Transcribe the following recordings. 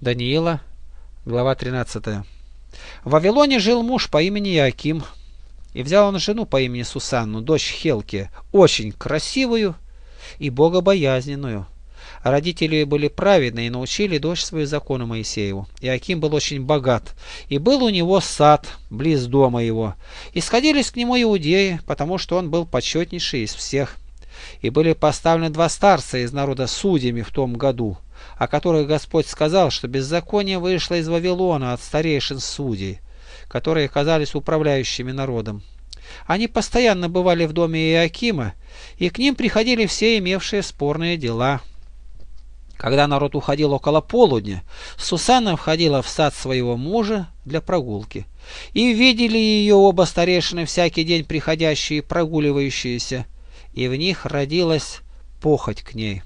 Даниила, глава 13. В Вавилоне жил муж по имени Иаким, и взял он жену по имени Сусанну, дочь Хелки, очень красивую и богобоязненную. Родители были праведны и научили дочь свою закону Моисееву. Иаким был очень богат, и был у него сад близ дома его. Исходились к нему иудеи, потому что он был почетнейший из всех. И были поставлены два старца из народа судьями в том году – о которых Господь сказал, что беззаконие вышло из Вавилона от старейшин судей, которые казались управляющими народом. Они постоянно бывали в доме Иакима, и к ним приходили все имевшие спорные дела. Когда народ уходил около полудня, Сусанна входила в сад своего мужа для прогулки. И видели ее оба старейшины всякий день приходящие и прогуливающиеся, и в них родилась похоть к ней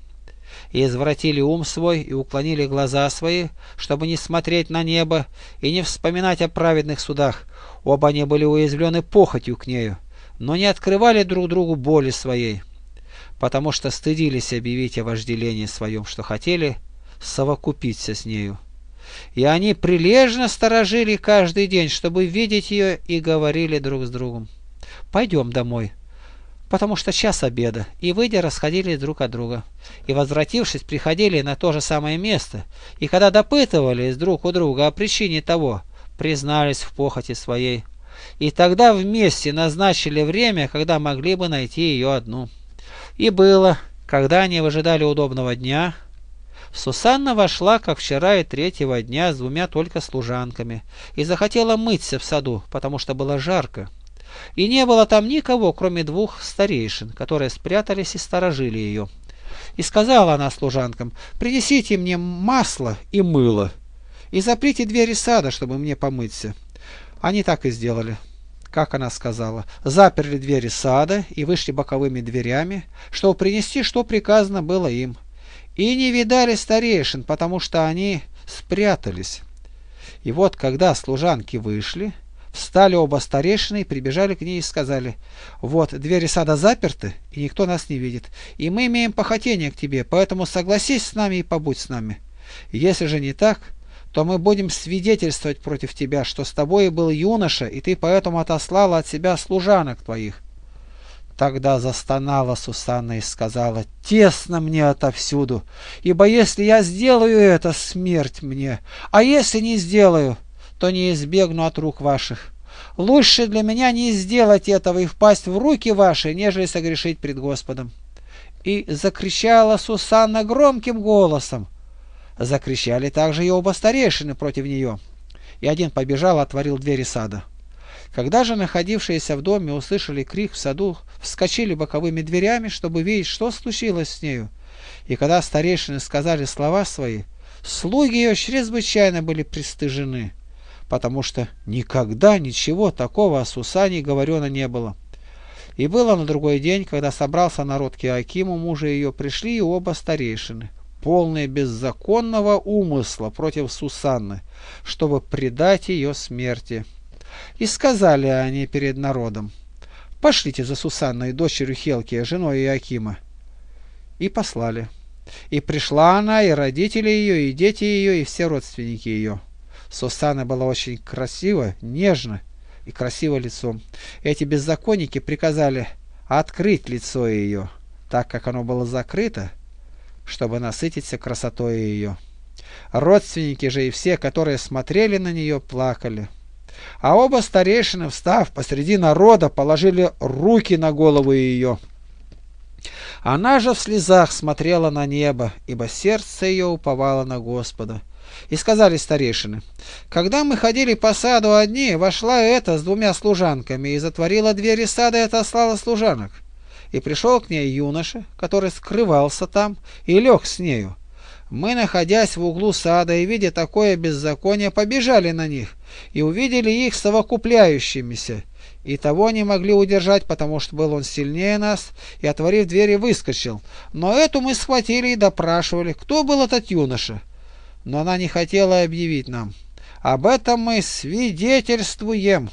и извратили ум свой, и уклонили глаза свои, чтобы не смотреть на небо и не вспоминать о праведных судах. Оба они были уязвлены похотью к нею, но не открывали друг другу боли своей, потому что стыдились объявить о вожделении своем, что хотели совокупиться с нею. И они прилежно сторожили каждый день, чтобы видеть ее, и говорили друг с другом. «Пойдем домой», потому что час обеда, и выйдя расходились друг от друга. И возвратившись, приходили на то же самое место, и когда допытывались друг у друга о причине того, признались в похоти своей. И тогда вместе назначили время, когда могли бы найти ее одну. И было, когда они выжидали удобного дня, Сусанна вошла, как вчера и третьего дня, с двумя только служанками, и захотела мыться в саду, потому что было жарко и не было там никого, кроме двух старейшин, которые спрятались и сторожили ее. И сказала она служанкам, «Принесите мне масло и мыло, и заприте двери сада, чтобы мне помыться». Они так и сделали как она сказала, заперли двери сада и вышли боковыми дверями, чтобы принести, что приказано было им. И не видали старейшин, потому что они спрятались. И вот, когда служанки вышли, Встали оба старейшины и прибежали к ней и сказали, «Вот, двери сада заперты, и никто нас не видит, и мы имеем похотение к тебе, поэтому согласись с нами и побудь с нами. Если же не так, то мы будем свидетельствовать против тебя, что с тобой был юноша, и ты поэтому отослала от себя служанок твоих». Тогда застонала Сусанна и сказала, «Тесно мне отовсюду, ибо если я сделаю это, смерть мне, а если не сделаю, что не избегну от рук ваших. Лучше для меня не сделать этого и впасть в руки ваши, нежели согрешить пред Господом. И закричала Сусанна громким голосом. Закричали также и оба старейшины против нее. И один побежал, отворил двери сада. Когда же находившиеся в доме услышали крик в саду, вскочили боковыми дверями, чтобы видеть, что случилось с нею. И когда старейшины сказали слова свои, слуги ее чрезвычайно были пристыжены потому что никогда ничего такого о Сусане говорено не было. И было на другой день, когда собрался народ к Иоакиму, мужа ее, пришли и оба старейшины, полные беззаконного умысла против Сусанны, чтобы предать ее смерти. И сказали они перед народом, «Пошлите за Сусанной, дочерью Хелки, женой Иоакима». И послали. И пришла она, и родители ее, и дети ее, и все родственники ее. Сусанна была очень красива, нежна и красива лицом. Эти беззаконники приказали открыть лицо ее, так как оно было закрыто, чтобы насытиться красотой ее. Родственники же и все, которые смотрели на нее, плакали. А оба старейшины, встав посреди народа, положили руки на голову ее. Она же в слезах смотрела на небо, ибо сердце ее уповало на Господа. И сказали старейшины, «Когда мы ходили по саду одни, вошла эта с двумя служанками и затворила двери сада и отослала служанок. И пришел к ней юноша, который скрывался там, и лег с нею. Мы, находясь в углу сада и видя такое беззаконие, побежали на них и увидели их совокупляющимися, и того не могли удержать, потому что был он сильнее нас, и, отворив двери, выскочил. Но эту мы схватили и допрашивали, кто был этот юноша но она не хотела объявить нам. Об этом мы свидетельствуем.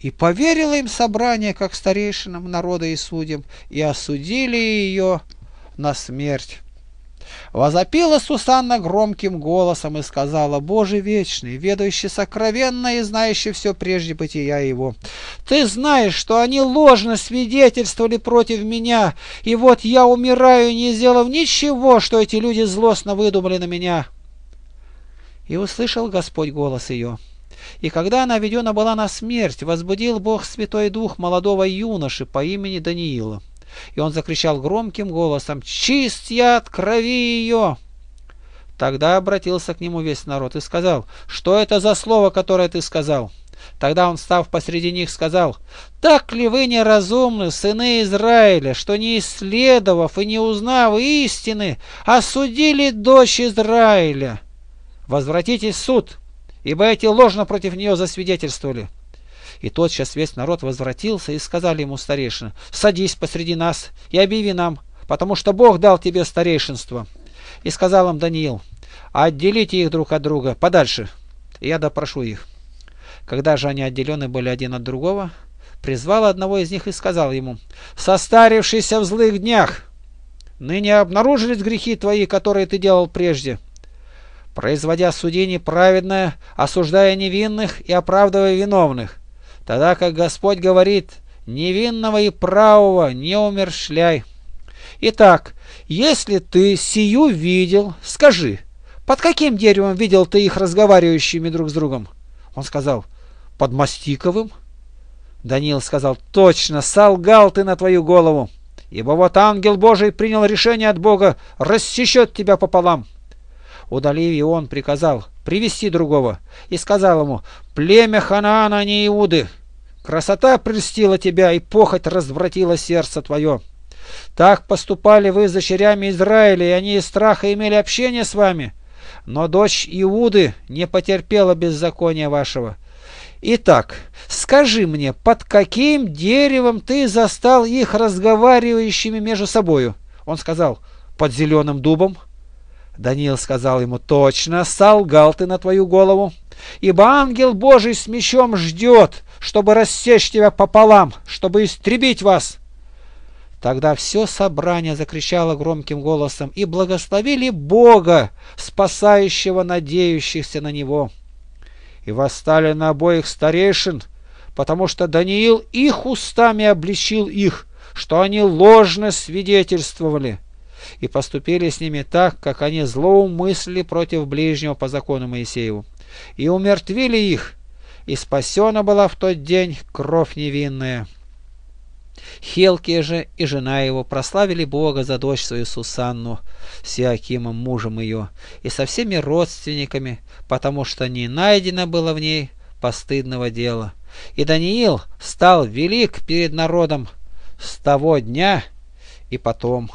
И поверило им собрание, как старейшинам народа и судям, и осудили ее на смерть. Возопила Сусанна громким голосом и сказала, «Боже вечный, ведающий сокровенно и знающий все прежде бытия его, ты знаешь, что они ложно свидетельствовали против меня, и вот я умираю, не сделав ничего, что эти люди злостно выдумали на меня». И услышал Господь голос ее. И когда она ведена была на смерть, возбудил Бог Святой Дух молодого юноши по имени Даниила и он закричал громким голосом «Чист я от крови ее!» Тогда обратился к нему весь народ и сказал «Что это за слово, которое ты сказал?» Тогда он, став посреди них, сказал, «Так ли вы неразумны, сыны Израиля, что не исследовав и не узнав истины, осудили дочь Израиля? Возвратитесь в суд, ибо эти ложно против нее засвидетельствовали». И тотчас весь народ возвратился и сказали ему старейшина: «Садись посреди нас и объяви нам, потому что Бог дал тебе старейшинство». И сказал им Даниил, «Отделите их друг от друга подальше, и я допрошу их». Когда же они отделены были один от другого, призвал одного из них и сказал ему, «Состарившийся в злых днях, ныне обнаружились грехи твои, которые ты делал прежде» производя судение праведное, осуждая невинных и оправдывая виновных тогда как Господь говорит, невинного и правого не умершляй. Итак, если ты сию видел, скажи, под каким деревом видел ты их разговаривающими друг с другом? Он сказал, под мастиковым. Даниил сказал, точно, солгал ты на твою голову, ибо вот ангел Божий принял решение от Бога, рассечет тебя пополам. Удалив его, он приказал привести другого и сказал ему, племя Ханаана, не Иуды, Красота прельстила тебя, и похоть развратила сердце твое. Так поступали вы с дочерями Израиля, и они из страха имели общение с вами. Но дочь Иуды не потерпела беззакония вашего. Итак, скажи мне, под каким деревом ты застал их разговаривающими между собою? Он сказал, под зеленым дубом. Даниил сказал ему, точно, солгал ты на твою голову, ибо ангел Божий с мечом ждет, чтобы рассечь тебя пополам, чтобы истребить вас!» Тогда все собрание закричало громким голосом и благословили Бога, спасающего надеющихся на Него. И восстали на обоих старейшин, потому что Даниил их устами обличил их, что они ложно свидетельствовали, и поступили с ними так, как они злоумыслили против ближнего по закону Моисееву, и умертвили их, и спасена была в тот день кровь невинная. Хелки же и жена его прославили Бога за дочь свою Сусанну с Иоакимом, мужем ее, и со всеми родственниками, потому что не найдено было в ней постыдного дела. И Даниил стал велик перед народом с того дня и потом.